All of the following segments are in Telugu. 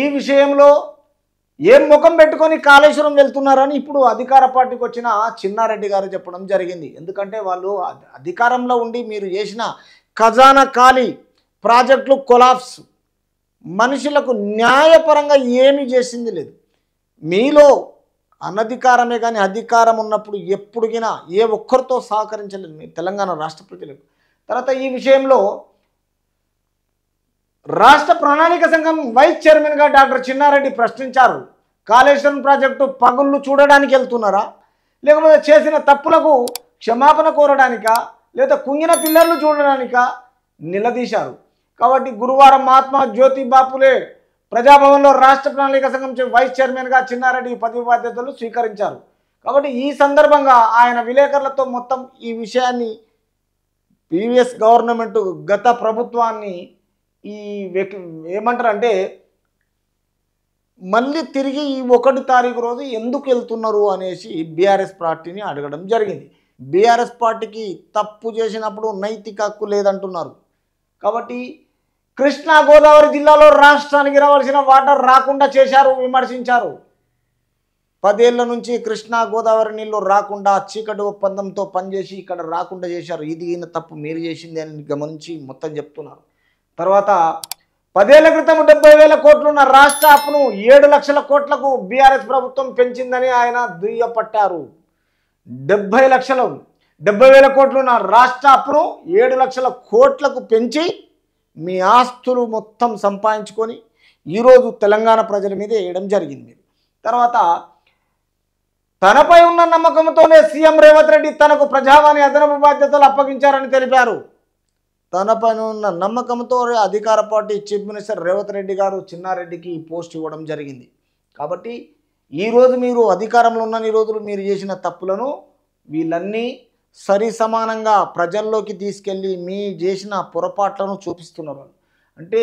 ఈ విషయంలో ఏం ముఖం పెట్టుకొని కాళేశ్వరం వెళ్తున్నారని ఇప్పుడు అధికార పార్టీకి వచ్చిన చిన్నారెడ్డి గారు చెప్పడం జరిగింది ఎందుకంటే వాళ్ళు అధికారంలో ఉండి మీరు చేసిన ఖజానా ఖాళీ ప్రాజెక్టులు కొలాప్స్ మనుషులకు న్యాయపరంగా ఏమీ చేసింది లేదు మీలో అనధికారమే కానీ అధికారం ఉన్నప్పుడు ఎప్పుడుగినా ఏ ఒక్కరితో సహకరించలేదు మీ తెలంగాణ రాష్ట్ర ప్రజలకు తర్వాత ఈ విషయంలో రాష్ట్ర ప్రణాళిక సంఘం వైస్ చైర్మన్గా డాక్టర్ చిన్నారెడ్డి ప్రశ్నించారు కాళేశ్వరం ప్రాజెక్టు పగుళ్ళు చూడడానికి వెళ్తున్నారా లేకపోతే చేసిన తప్పులకు క్షమాపణ కోరడానికా లేదా కుంగిన పిల్లర్లు చూడడానికా నిలదీశారు కాబట్టి గురువారం మహాత్మా జ్యోతి బాపులే ప్రజాభవన్లో రాష్ట్ర ప్రణాళిక సంఘం వైస్ చైర్మన్గా చిన్నారెడ్డి పదవి బాధ్యతలు స్వీకరించారు కాబట్టి ఈ సందర్భంగా ఆయన విలేకరులతో మొత్తం ఈ విషయాన్ని పీవీఎస్ గవర్నమెంట్ గత ప్రభుత్వాన్ని ఈ ఏమంటారు అంటే మళ్ళీ తిరిగి ఈ ఒకటి తారీఖు రోజు ఎందుకు వెళ్తున్నారు అనేసి బీఆర్ఎస్ పార్టీని అడగడం జరిగింది బీఆర్ఎస్ పార్టీకి తప్పు చేసినప్పుడు నైతిక హక్కు లేదంటున్నారు కాబట్టి కృష్ణా గోదావరి జిల్లాలో రాష్ట్రానికి రావాల్సిన వాటర్ రాకుండా చేశారు విమర్శించారు పదేళ్ల నుంచి కృష్ణా గోదావరి నీళ్ళు రాకుండా చీకటి ఒప్పందంతో పనిచేసి ఇక్కడ రాకుండా చేశారు ఇది ఈయన తప్పు మీరు చేసింది అని గమనించి మొత్తం చెప్తున్నారు తర్వాత పదేళ్ల క్రితం డెబ్బై వేల కోట్లున్న రాష్ట్ర అప్పును ఏడు లక్షల కోట్లకు బీఆర్ఎస్ ప్రభుత్వం పెంచిందని ఆయన దుయ్యపట్టారు డెబ్బై లక్షలు డెబ్బై వేల కోట్లున్న రాష్ట్ర అప్పును ఏడు లక్షల కోట్లకు పెంచి మీ ఆస్తులు మొత్తం సంపాదించుకొని ఈరోజు తెలంగాణ ప్రజల మీద వేయడం జరిగింది తర్వాత తనపై ఉన్న నమ్మకంతోనే సీఎం రేవంత్ రెడ్డి తనకు ప్రజావాణి అదనపు బాధ్యతలు అప్పగించారని తెలిపారు తనపైన ఉన్న నమ్మకంతో అధికార party chief minister Revanth Reddy గారు చిన్నారెడ్డికి ఈ పోస్ట్ ఇవ్వడం జరిగింది కాబట్టి ఈరోజు మీరు అధికారంలో ఉన్న ఈ రోజులు మీరు చేసిన తప్పులను వీళ్ళన్నీ సరి సమానంగా ప్రజల్లోకి తీసుకెళ్ళి మీ చేసిన పొరపాట్లను చూపిస్తున్నారు అంటే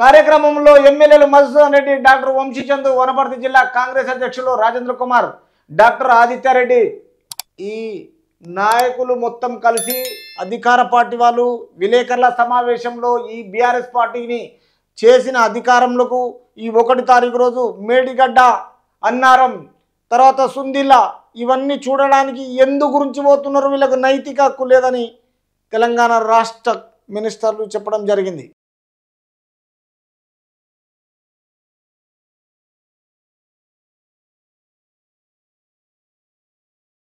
కార్యక్రమంలో ఎమ్మెల్యేలు మధుసూదన్ రెడ్డి డాక్టర్ వంశీచంద్ వనపర్తి జిల్లా కాంగ్రెస్ అధ్యక్షులు రాజేంద్ర కుమార్ డాక్టర్ ఆదిత్యారెడ్డి ఈ నాయకులు మొత్తం కలిసి అధికార పార్టీ వాళ్ళు విలేకరుల సమావేశంలో ఈ బీఆర్ఎస్ పార్టీని చేసిన అధికారములకు ఈ ఒకటి తారీఖు రోజు మేడిగడ్డ అన్నారం తర్వాత సుందిల్ల ఇవన్నీ చూడడానికి ఎందు గురించి పోతున్నారు వీళ్ళకు నైతిక హక్కు లేదని తెలంగాణ రాష్ట్ర మినిస్టర్లు చెప్పడం జరిగింది